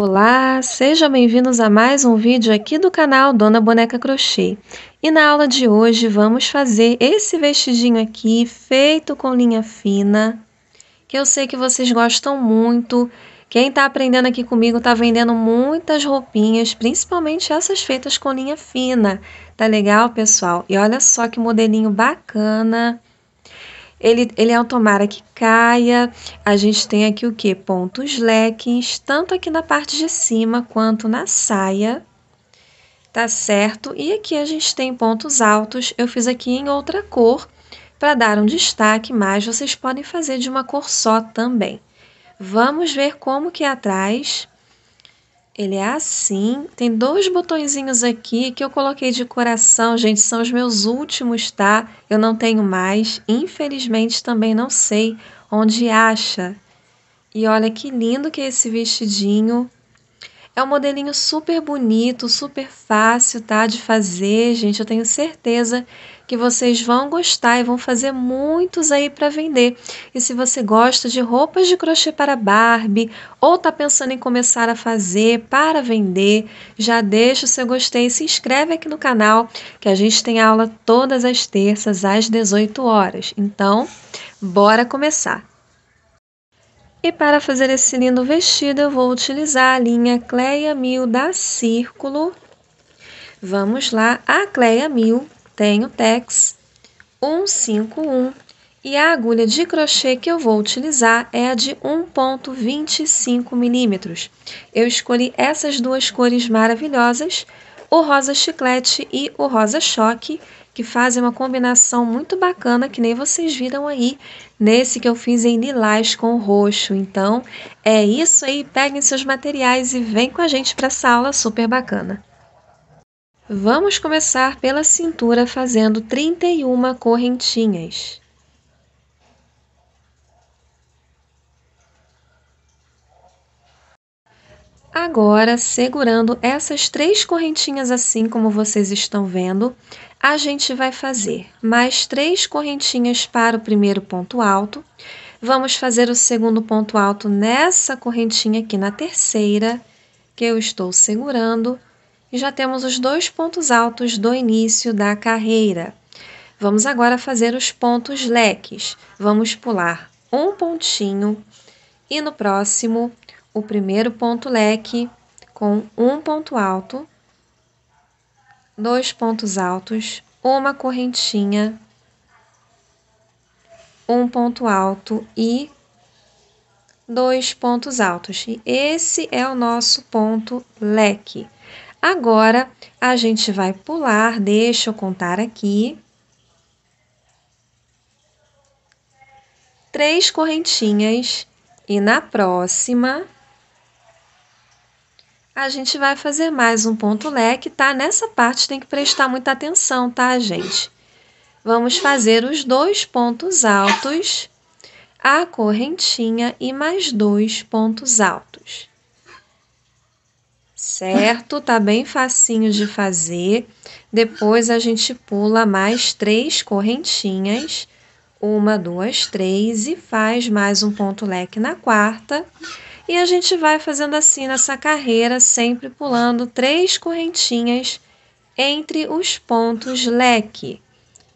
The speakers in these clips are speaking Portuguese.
Olá, sejam bem-vindos a mais um vídeo aqui do canal Dona Boneca Crochê. E na aula de hoje vamos fazer esse vestidinho aqui feito com linha fina, que eu sei que vocês gostam muito. Quem está aprendendo aqui comigo está vendendo muitas roupinhas, principalmente essas feitas com linha fina. Tá legal, pessoal? E olha só que modelinho bacana ele, ele é o tomara que caia. A gente tem aqui o que? Pontos leques, tanto aqui na parte de cima quanto na saia, tá certo? E aqui a gente tem pontos altos, eu fiz aqui em outra cor para dar um destaque, mas vocês podem fazer de uma cor só também. Vamos ver como que é atrás. Ele é assim. Tem dois botõezinhos aqui que eu coloquei de coração, gente. São os meus últimos, tá? Eu não tenho mais. Infelizmente, também não sei onde acha. E olha que lindo que é esse vestidinho. É um modelinho super bonito, super fácil, tá? De fazer, gente. Eu tenho certeza que vocês vão gostar e vão fazer muitos aí para vender. E se você gosta de roupas de crochê para Barbie ou está pensando em começar a fazer para vender, já deixa o seu gostei e se inscreve aqui no canal, que a gente tem aula todas as terças às 18 horas. Então, bora começar. E para fazer esse lindo vestido, eu vou utilizar a linha Cleia Mil da Círculo. Vamos lá, a Cleia Mil tem o TEX 151 e a agulha de crochê que eu vou utilizar é a de 1.25 milímetros. Eu escolhi essas duas cores maravilhosas, o rosa chiclete e o rosa choque, que fazem uma combinação muito bacana, que nem vocês viram aí, nesse que eu fiz em lilás com roxo. Então, é isso aí, peguem seus materiais e vem com a gente para essa aula super bacana. Vamos começar pela cintura fazendo 31 correntinhas. Agora, segurando essas três correntinhas assim como vocês estão vendo, a gente vai fazer mais três correntinhas para o primeiro ponto alto. Vamos fazer o segundo ponto alto nessa correntinha aqui na terceira, que eu estou segurando e já temos os dois pontos altos do início da carreira. Vamos agora fazer os pontos leques. Vamos pular um pontinho e no próximo, o primeiro ponto leque com um ponto alto, dois pontos altos, uma correntinha, um ponto alto e dois pontos altos. E esse é o nosso ponto leque. Agora, a gente vai pular, deixa eu contar aqui. Três correntinhas e na próxima a gente vai fazer mais um ponto leque, né, tá? Nessa parte tem que prestar muita atenção, tá, gente? Vamos fazer os dois pontos altos, a correntinha e mais dois pontos altos certo? Tá bem facinho de fazer. Depois a gente pula mais três correntinhas, uma, duas, três, e faz mais um ponto leque na quarta. E a gente vai fazendo assim nessa carreira, sempre pulando três correntinhas entre os pontos leque.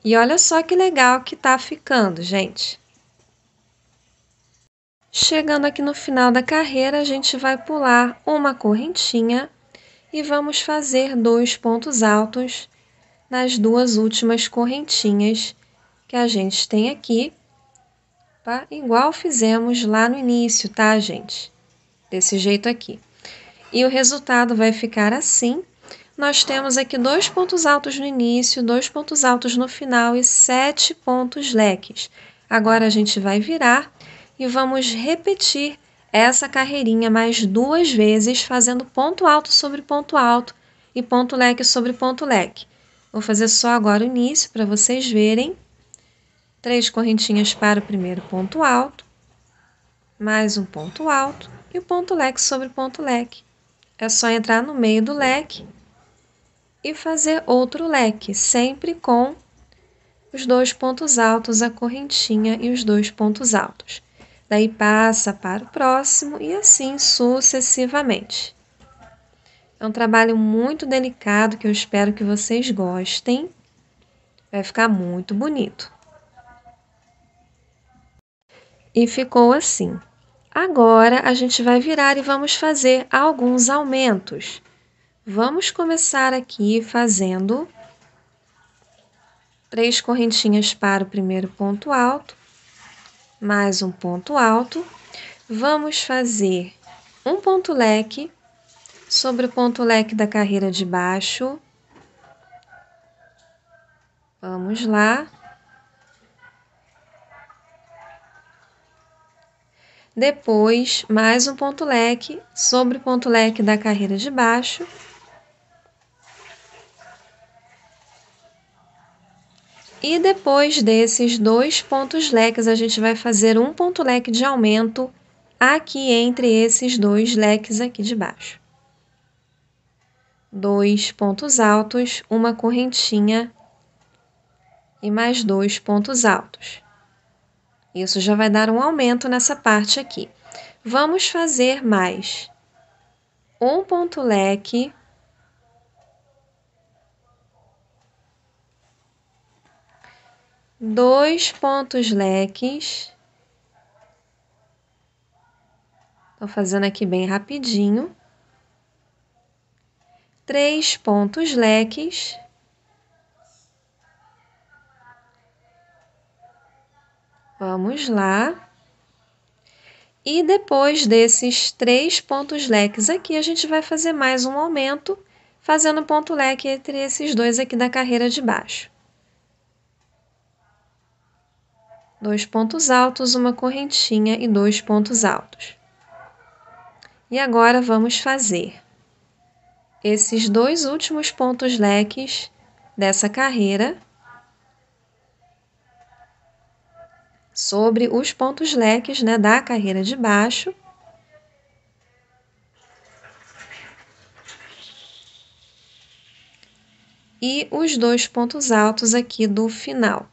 E olha só que legal que tá ficando, gente. Chegando aqui no final da carreira, a gente vai pular uma correntinha e vamos fazer dois pontos altos nas duas últimas correntinhas que a gente tem aqui, tá? Igual fizemos lá no início, tá, gente? Desse jeito aqui. E o resultado vai ficar assim. Nós temos aqui dois pontos altos no início, dois pontos altos no final e sete pontos leques. Agora, a gente vai virar e vamos repetir essa carreirinha mais duas vezes, fazendo ponto alto sobre ponto alto e ponto leque sobre ponto leque. Vou fazer só agora o início para vocês verem. Três correntinhas para o primeiro ponto alto, mais um ponto alto e o ponto leque sobre ponto leque. É só entrar no meio do leque e fazer outro leque, sempre com os dois pontos altos, a correntinha e os dois pontos altos daí passa para o próximo e assim sucessivamente. É um trabalho muito delicado que eu espero que vocês gostem. Vai ficar muito bonito. E ficou assim. Agora a gente vai virar e vamos fazer alguns aumentos. Vamos começar aqui fazendo três correntinhas para o primeiro ponto alto, mais um ponto alto, vamos fazer um ponto leque sobre o ponto leque da carreira de baixo. Vamos lá. Depois, mais um ponto leque sobre o ponto leque da carreira de baixo. E depois desses dois pontos leques, a gente vai fazer um ponto leque de aumento aqui entre esses dois leques aqui de baixo. Dois pontos altos, uma correntinha e mais dois pontos altos. Isso já vai dar um aumento nessa parte aqui. Vamos fazer mais um ponto leque dois pontos leques. Estou fazendo aqui bem rapidinho. Três pontos leques. Vamos lá. E depois desses três pontos leques aqui, a gente vai fazer mais um aumento, fazendo ponto leque entre esses dois aqui da carreira de baixo. dois pontos altos, uma correntinha e dois pontos altos. E agora vamos fazer esses dois últimos pontos leques dessa carreira sobre os pontos leques né, da carreira de baixo. E os dois pontos altos aqui do final.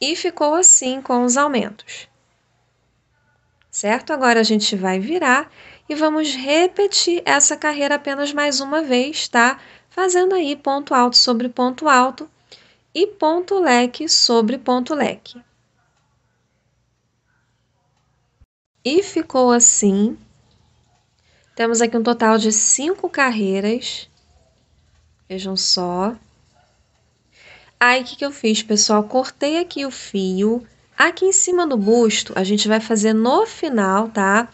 E ficou assim com os aumentos. Certo? Agora a gente vai virar e vamos repetir essa carreira apenas mais uma vez, tá? Fazendo aí ponto alto sobre ponto alto e ponto leque sobre ponto leque. E ficou assim. Temos aqui um total de cinco carreiras. Vejam só. Aí, o que, que eu fiz, pessoal? Cortei aqui o fio. Aqui em cima do busto, a gente vai fazer no final, tá?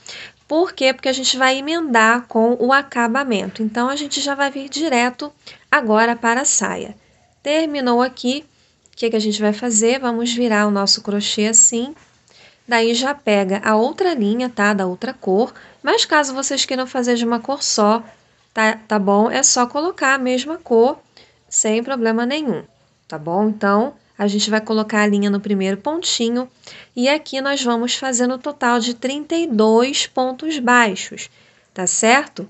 Por quê? Porque a gente vai emendar com o acabamento. Então, a gente já vai vir direto agora para a saia. Terminou aqui, o que, que a gente vai fazer? Vamos virar o nosso crochê assim. Daí já pega a outra linha, tá? Da outra cor. Mas caso vocês queiram fazer de uma cor só, tá, tá bom? É só colocar a mesma cor, sem problema nenhum tá bom? Então, a gente vai colocar a linha no primeiro pontinho e aqui nós vamos fazer no total de 32 pontos baixos, tá certo?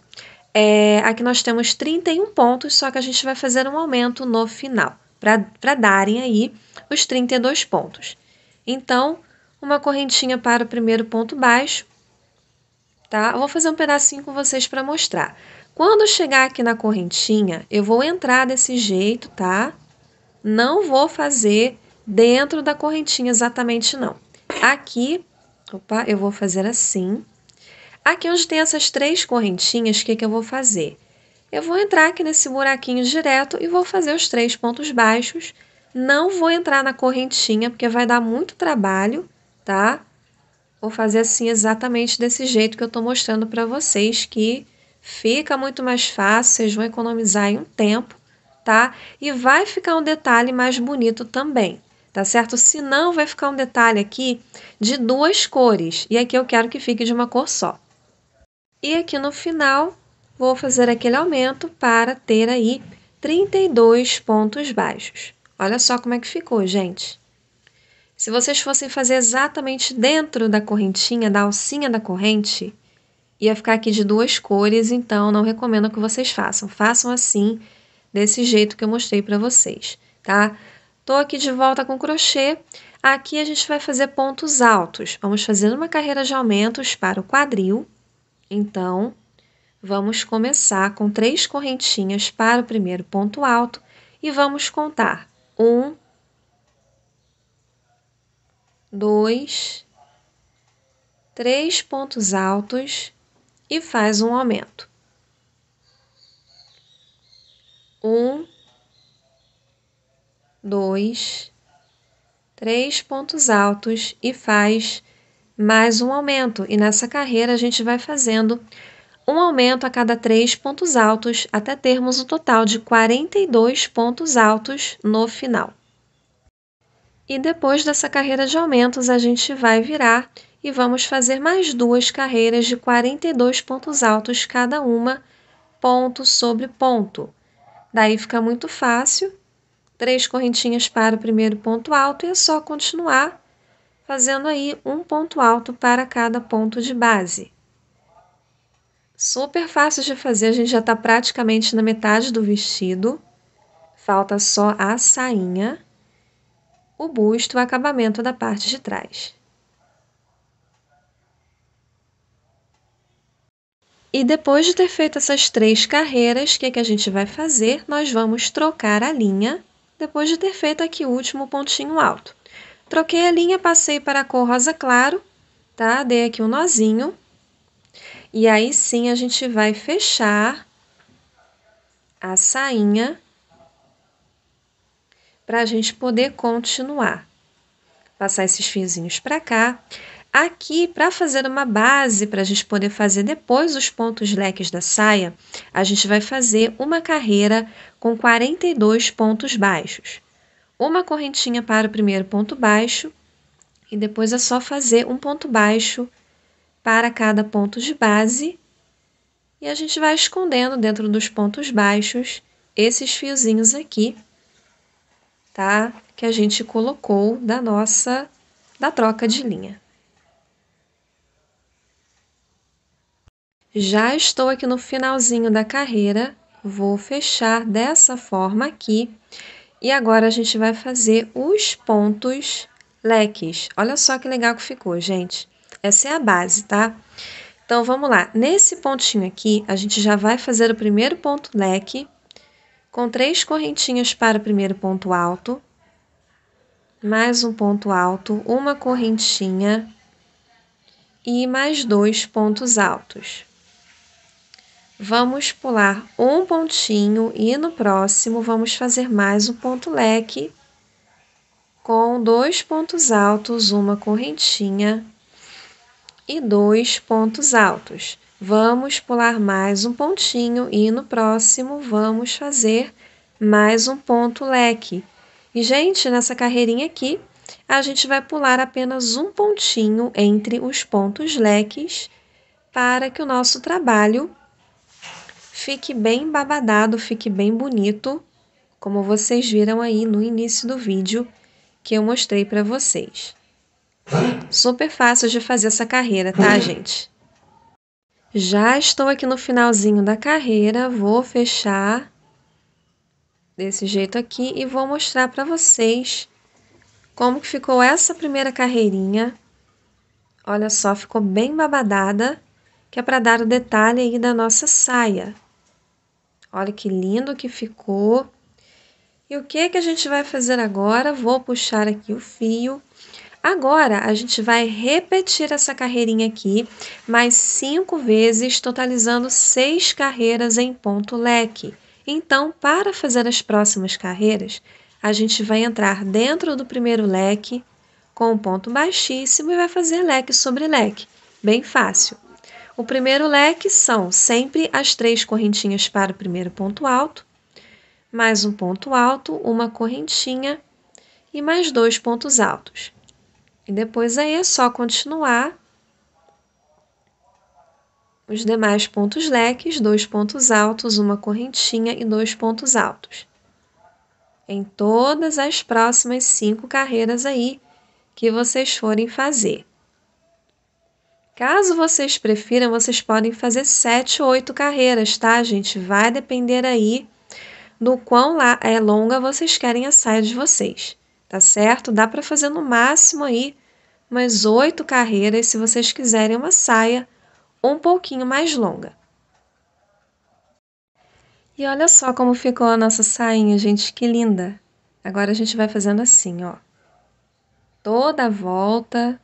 É, aqui nós temos 31 pontos, só que a gente vai fazer um aumento no final, para darem aí os 32 pontos. Então, uma correntinha para o primeiro ponto baixo, tá? Eu vou fazer um pedacinho com vocês para mostrar. Quando chegar aqui na correntinha, eu vou entrar desse jeito, tá? Tá? não vou fazer dentro da correntinha exatamente não. Aqui, opa, eu vou fazer assim. Aqui é onde tem essas três correntinhas, o que, que eu vou fazer? Eu vou entrar aqui nesse buraquinho direto e vou fazer os três pontos baixos. Não vou entrar na correntinha, porque vai dar muito trabalho, tá? Vou fazer assim exatamente desse jeito que eu tô mostrando para vocês, que fica muito mais fácil, vocês vão economizar aí um tempo tá? E vai ficar um detalhe mais bonito também, tá certo? Se não, vai ficar um detalhe aqui de duas cores, e aqui eu quero que fique de uma cor só. E aqui no final, vou fazer aquele aumento para ter aí 32 pontos baixos. Olha só como é que ficou, gente. Se vocês fossem fazer exatamente dentro da correntinha, da alcinha da corrente, ia ficar aqui de duas cores, então não recomendo que vocês façam. Façam assim, desse jeito que eu mostrei para vocês, tá? Tô aqui de volta com crochê. Aqui a gente vai fazer pontos altos. Vamos fazer uma carreira de aumentos para o quadril. Então, vamos começar com três correntinhas para o primeiro ponto alto e vamos contar. Um, dois, três pontos altos e faz um aumento. um, dois, três pontos altos e faz mais um aumento. E nessa carreira a gente vai fazendo um aumento a cada três pontos altos até termos o total de 42 pontos altos no final. E depois dessa carreira de aumentos, a gente vai virar e vamos fazer mais duas carreiras de 42 pontos altos cada uma, ponto sobre ponto. Daí fica muito fácil. Três correntinhas para o primeiro ponto alto e é só continuar fazendo aí um ponto alto para cada ponto de base. Super fácil de fazer, a gente já está praticamente na metade do vestido. Falta só a sainha, o busto, o acabamento da parte de trás. E depois de ter feito essas três carreiras, o que, é que a gente vai fazer? Nós vamos trocar a linha, depois de ter feito aqui o último pontinho alto. Troquei a linha, passei para a cor rosa claro, tá? Dei aqui um nozinho. E aí sim a gente vai fechar a sainha para a gente poder continuar. Passar esses finzinhos para cá. Aqui, para fazer uma base para a gente poder fazer depois os pontos leques da saia, a gente vai fazer uma carreira com 42 pontos baixos. Uma correntinha para o primeiro ponto baixo e depois é só fazer um ponto baixo para cada ponto de base e a gente vai escondendo dentro dos pontos baixos esses fiozinhos aqui, tá? Que a gente colocou da nossa da troca de linha. já estou aqui no finalzinho da carreira, vou fechar dessa forma aqui. E agora a gente vai fazer os pontos leques. Olha só que legal que ficou, gente. Essa é a base, tá? Então, vamos lá. Nesse pontinho aqui, a gente já vai fazer o primeiro ponto leque, com três correntinhas para o primeiro ponto alto, mais um ponto alto, uma correntinha e mais dois pontos altos. Vamos pular um pontinho e no próximo vamos fazer mais um ponto leque com dois pontos altos, uma correntinha e dois pontos altos. Vamos pular mais um pontinho e no próximo vamos fazer mais um ponto leque. E, gente, nessa carreirinha aqui, a gente vai pular apenas um pontinho entre os pontos leques para que o nosso trabalho Fique bem babadado, fique bem bonito, como vocês viram aí no início do vídeo que eu mostrei para vocês. Super fácil de fazer essa carreira, tá, gente? Já estou aqui no finalzinho da carreira, vou fechar desse jeito aqui e vou mostrar para vocês como que ficou essa primeira carreirinha. Olha só, ficou bem babadada, que é para dar o detalhe aí da nossa saia. Olha que lindo que ficou. E o que, que a gente vai fazer agora? Vou puxar aqui o fio. Agora, a gente vai repetir essa carreirinha aqui mais cinco vezes, totalizando seis carreiras em ponto leque. Então, para fazer as próximas carreiras, a gente vai entrar dentro do primeiro leque com o um ponto baixíssimo e vai fazer leque sobre leque. Bem fácil. O primeiro leque são sempre as três correntinhas para o primeiro ponto alto, mais um ponto alto, uma correntinha e mais dois pontos altos. E depois aí é só continuar os demais pontos leques, dois pontos altos, uma correntinha e dois pontos altos. Em todas as próximas cinco carreiras aí que vocês forem fazer. Caso vocês prefiram, vocês podem fazer sete ou oito carreiras, tá, gente? Vai depender aí do quão lá é longa vocês querem a saia de vocês, tá certo? Dá para fazer no máximo aí umas oito carreiras se vocês quiserem uma saia um pouquinho mais longa. E olha só como ficou a nossa sainha, gente, que linda! Agora a gente vai fazendo assim, ó. Toda a volta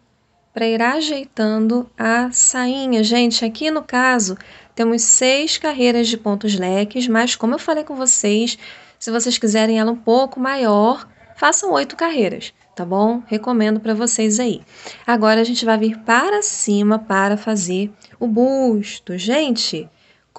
para ir ajeitando a sainha. Gente, aqui no caso, temos seis carreiras de pontos leques, mas como eu falei com vocês, se vocês quiserem ela um pouco maior, façam oito carreiras, tá bom? Recomendo para vocês aí. Agora a gente vai vir para cima para fazer o busto. Gente,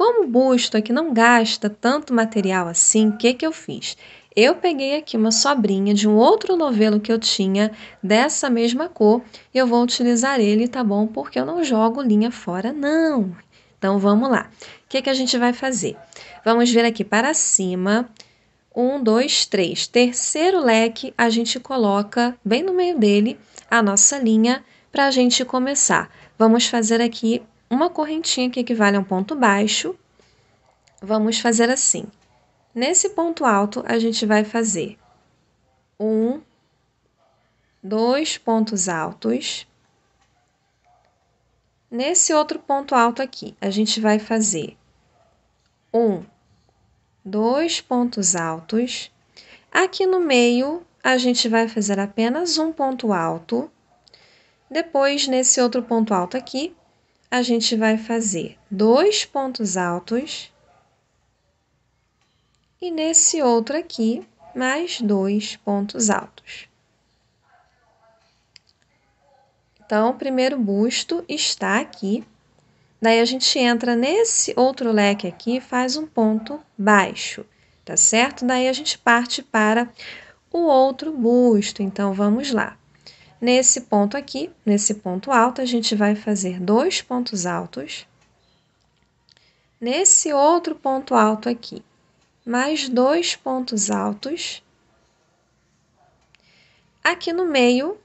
como o busto aqui não gasta tanto material assim, o que, que eu fiz? Eu peguei aqui uma sobrinha de um outro novelo que eu tinha dessa mesma cor e eu vou utilizar ele, tá bom? Porque eu não jogo linha fora, não. Então, vamos lá. O que, que a gente vai fazer? Vamos ver aqui para cima. Um, dois, três. Terceiro leque, a gente coloca bem no meio dele a nossa linha para a gente começar. Vamos fazer aqui uma correntinha que equivale a um ponto baixo, vamos fazer assim. Nesse ponto alto, a gente vai fazer um, dois pontos altos. Nesse outro ponto alto aqui, a gente vai fazer um, dois pontos altos. Aqui no meio, a gente vai fazer apenas um ponto alto. Depois, nesse outro ponto alto aqui, a gente vai fazer dois pontos altos e nesse outro aqui, mais dois pontos altos. Então, o primeiro busto está aqui. Daí, a gente entra nesse outro leque aqui e faz um ponto baixo, tá certo? Daí, a gente parte para o outro busto. Então, vamos lá. Nesse ponto aqui, nesse ponto alto, a gente vai fazer dois pontos altos. Nesse outro ponto alto aqui, mais dois pontos altos. Aqui no meio,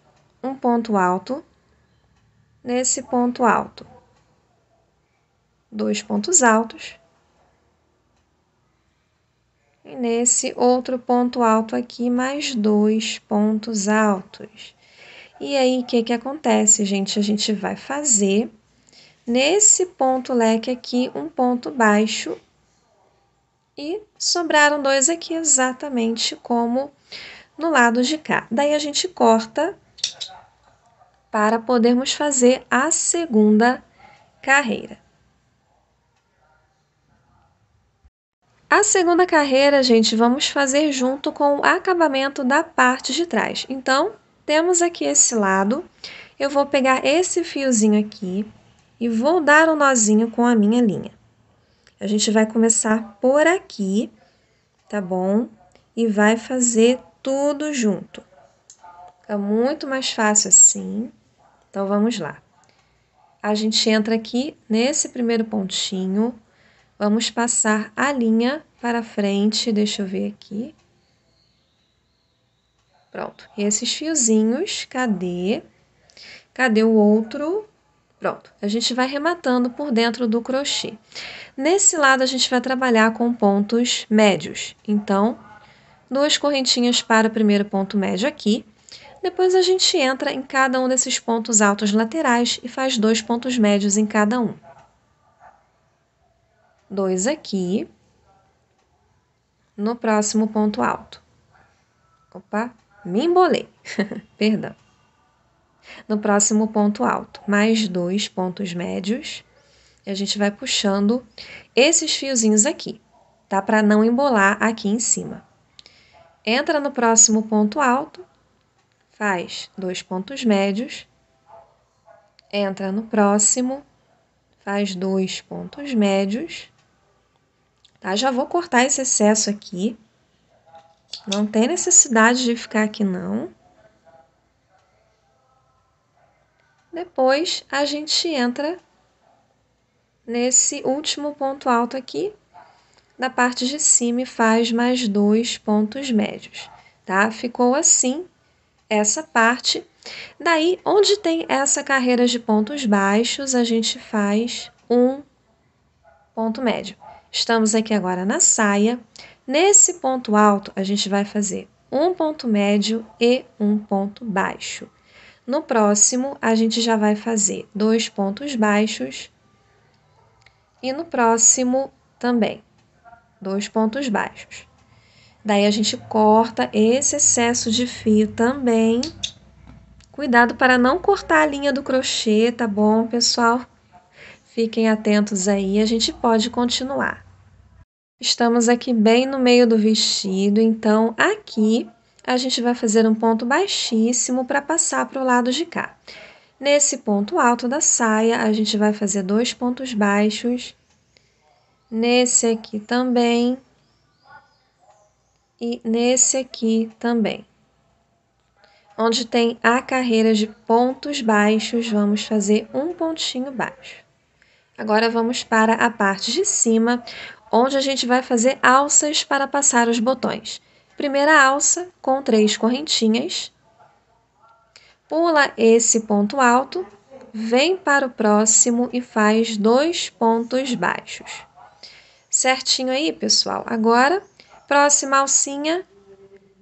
um ponto alto. Nesse ponto alto, dois pontos altos. E nesse outro ponto alto aqui, mais dois pontos altos. E aí, o que, que acontece, gente? A gente vai fazer nesse ponto leque aqui um ponto baixo e sobraram dois aqui exatamente como no lado de cá. Daí a gente corta para podermos fazer a segunda carreira. A segunda carreira, gente, vamos fazer junto com o acabamento da parte de trás. Então, temos aqui esse lado, eu vou pegar esse fiozinho aqui e vou dar um nozinho com a minha linha. A gente vai começar por aqui, tá bom? E vai fazer tudo junto. Fica muito mais fácil assim. Então, vamos lá. A gente entra aqui nesse primeiro pontinho, vamos passar a linha para frente, deixa eu ver aqui. Pronto. E esses fiozinhos, cadê? Cadê o outro? Pronto. A gente vai rematando por dentro do crochê. Nesse lado, a gente vai trabalhar com pontos médios. Então, duas correntinhas para o primeiro ponto médio aqui. Depois a gente entra em cada um desses pontos altos laterais e faz dois pontos médios em cada um. Dois aqui, no próximo ponto alto. Opa, me embolei. Perdão. No próximo ponto alto, mais dois pontos médios. E a gente vai puxando esses fiozinhos aqui, tá? Para não embolar aqui em cima. Entra no próximo ponto alto, faz dois pontos médios. Entra no próximo, faz dois pontos médios. Tá? Já vou cortar esse excesso aqui não tem necessidade de ficar aqui não. Depois a gente entra nesse último ponto alto aqui, da parte de cima e faz mais dois pontos médios, tá? Ficou assim essa parte. Daí, onde tem essa carreira de pontos baixos, a gente faz um ponto médio. Estamos aqui agora na saia, Nesse ponto alto, a gente vai fazer um ponto médio e um ponto baixo. No próximo, a gente já vai fazer dois pontos baixos e no próximo também dois pontos baixos. Daí a gente corta esse excesso de fio também. Cuidado para não cortar a linha do crochê, tá bom, pessoal? Fiquem atentos aí, a gente pode continuar. Estamos aqui bem no meio do vestido, então aqui a gente vai fazer um ponto baixíssimo para passar para o lado de cá. Nesse ponto alto da saia, a gente vai fazer dois pontos baixos. Nesse aqui também. E nesse aqui também. Onde tem a carreira de pontos baixos, vamos fazer um pontinho baixo. Agora, vamos para a parte de cima, onde a gente vai fazer alças para passar os botões. Primeira alça com três correntinhas, pula esse ponto alto, vem para o próximo e faz dois pontos baixos. Certinho aí, pessoal? Agora, próxima alcinha,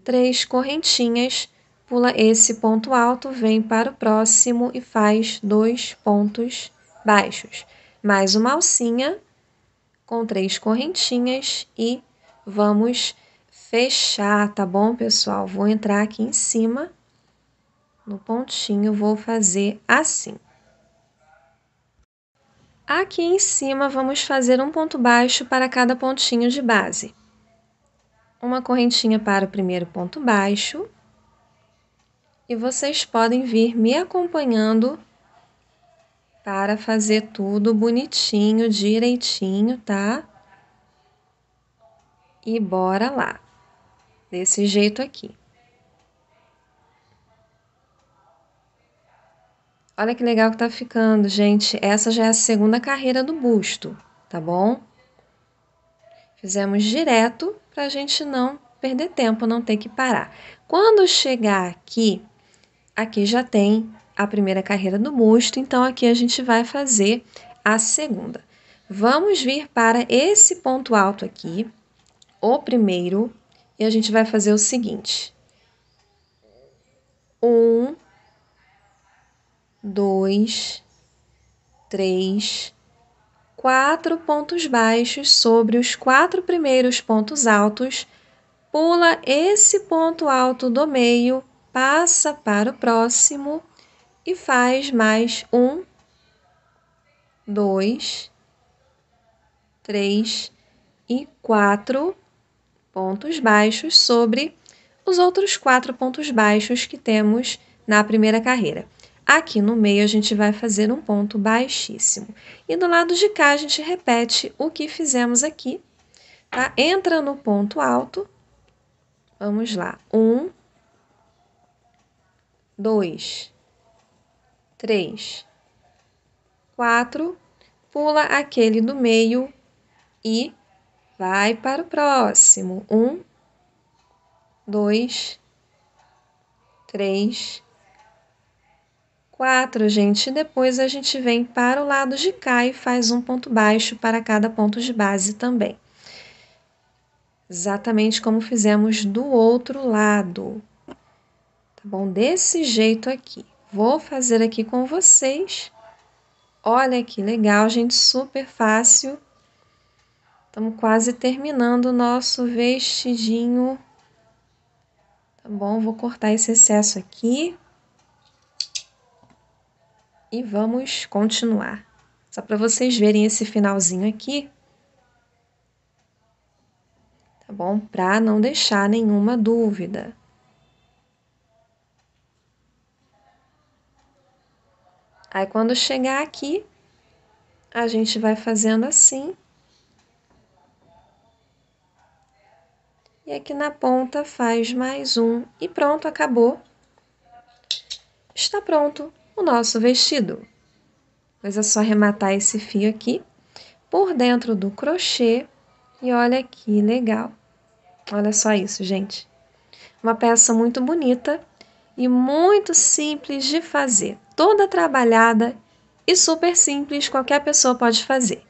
três correntinhas, pula esse ponto alto, vem para o próximo e faz dois pontos baixos. Mais uma alcinha, com três correntinhas e vamos fechar, tá bom, pessoal? Vou entrar aqui em cima, no pontinho, vou fazer assim. Aqui em cima, vamos fazer um ponto baixo para cada pontinho de base. Uma correntinha para o primeiro ponto baixo. E vocês podem vir me acompanhando para fazer tudo bonitinho, direitinho, tá? E bora lá, desse jeito aqui. Olha que legal que tá ficando, gente. Essa já é a segunda carreira do busto, tá bom? Fizemos direto pra gente não perder tempo, não ter que parar. Quando chegar aqui, aqui já tem a primeira carreira do busto, então aqui a gente vai fazer a segunda. Vamos vir para esse ponto alto aqui, o primeiro, e a gente vai fazer o seguinte. Um, dois, três, quatro pontos baixos sobre os quatro primeiros pontos altos, pula esse ponto alto do meio, passa para o próximo e faz mais um, dois, três e quatro pontos baixos sobre os outros quatro pontos baixos que temos na primeira carreira. Aqui no meio a gente vai fazer um ponto baixíssimo. E do lado de cá a gente repete o que fizemos aqui, tá? Entra no ponto alto. Vamos lá. Um, dois, 3. 4. Pula aquele do meio e vai para o próximo. 1, 2, 3, 4, gente. Depois a gente vem para o lado de cá e faz um ponto baixo para cada ponto de base também. Exatamente como fizemos do outro lado. Tá bom? Desse jeito aqui vou fazer aqui com vocês. Olha que legal, gente, super fácil. Estamos quase terminando o nosso vestidinho. Tá bom? Vou cortar esse excesso aqui. E vamos continuar. Só para vocês verem esse finalzinho aqui. Tá bom? Para não deixar nenhuma dúvida. Aí, quando chegar aqui, a gente vai fazendo assim. E aqui na ponta faz mais um e pronto, acabou. Está pronto o nosso vestido. Mas é só arrematar esse fio aqui por dentro do crochê e olha que legal. Olha só isso, gente. Uma peça muito bonita e muito simples de fazer toda trabalhada e super simples, qualquer pessoa pode fazer.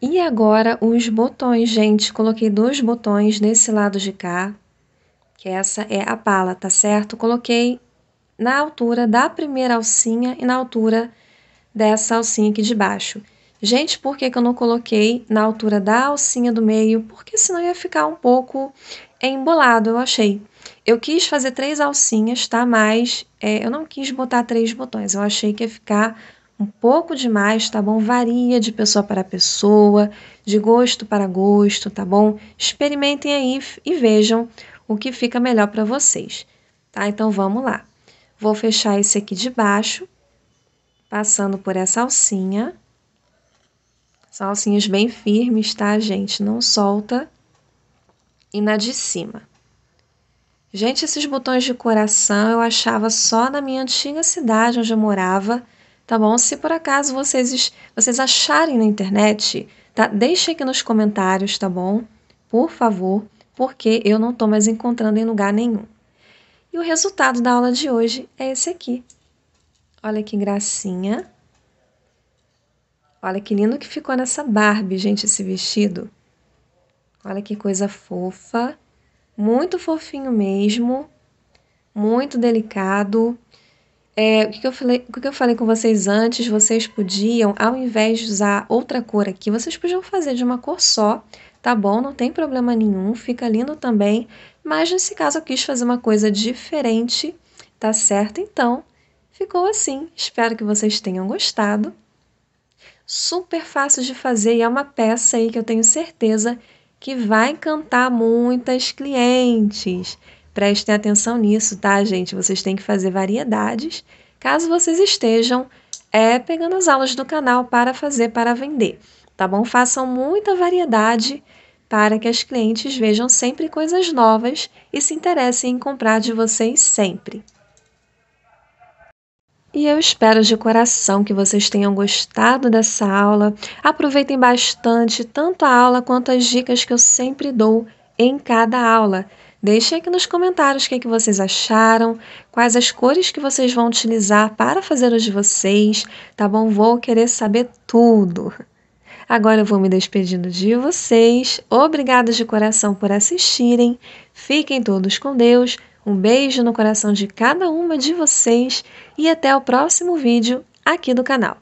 E agora os botões, gente, coloquei dois botões nesse lado de cá, que essa é a pala, tá certo? Coloquei na altura da primeira alcinha e na altura dessa alcinha aqui de baixo. Gente, por que, que eu não coloquei na altura da alcinha do meio? Porque senão ia ficar um pouco embolado, eu achei. Eu quis fazer três alcinhas, tá? Mas é, eu não quis botar três botões, eu achei que ia ficar um pouco demais, tá bom? Varia de pessoa para pessoa, de gosto para gosto, tá bom? Experimentem aí e vejam o que fica melhor para vocês, tá? Então vamos lá. Vou fechar esse aqui de baixo, passando por essa alcinha. São alcinhas bem firmes, tá, gente? Não solta. E na de cima. Gente, esses botões de coração eu achava só na minha antiga cidade onde eu morava, tá bom? Se por acaso vocês, vocês acharem na internet, tá? Deixem aqui nos comentários, tá bom? Por favor, porque eu não tô mais encontrando em lugar nenhum. E o resultado da aula de hoje é esse aqui. Olha que gracinha. Olha que lindo que ficou nessa Barbie, gente, esse vestido. Olha que coisa fofa muito fofinho mesmo, muito delicado. É, o, que eu falei, o que eu falei com vocês antes, vocês podiam, ao invés de usar outra cor aqui, vocês podiam fazer de uma cor só, tá bom? Não tem problema nenhum, fica lindo também. Mas nesse caso eu quis fazer uma coisa diferente, tá certo? Então, ficou assim. Espero que vocês tenham gostado. Super fácil de fazer e é uma peça aí que eu tenho certeza que que vai encantar muitas clientes. Prestem atenção nisso, tá, gente? Vocês têm que fazer variedades, caso vocês estejam é, pegando as aulas do canal para fazer, para vender, tá bom? Façam muita variedade para que as clientes vejam sempre coisas novas e se interessem em comprar de vocês sempre. E eu espero de coração que vocês tenham gostado dessa aula. Aproveitem bastante tanto a aula quanto as dicas que eu sempre dou em cada aula. Deixem aqui nos comentários o que, é que vocês acharam, quais as cores que vocês vão utilizar para fazer os de vocês, tá bom? Vou querer saber tudo. Agora eu vou me despedindo de vocês. Obrigada de coração por assistirem. Fiquem todos com Deus. Um beijo no coração de cada uma de vocês e até o próximo vídeo aqui do canal.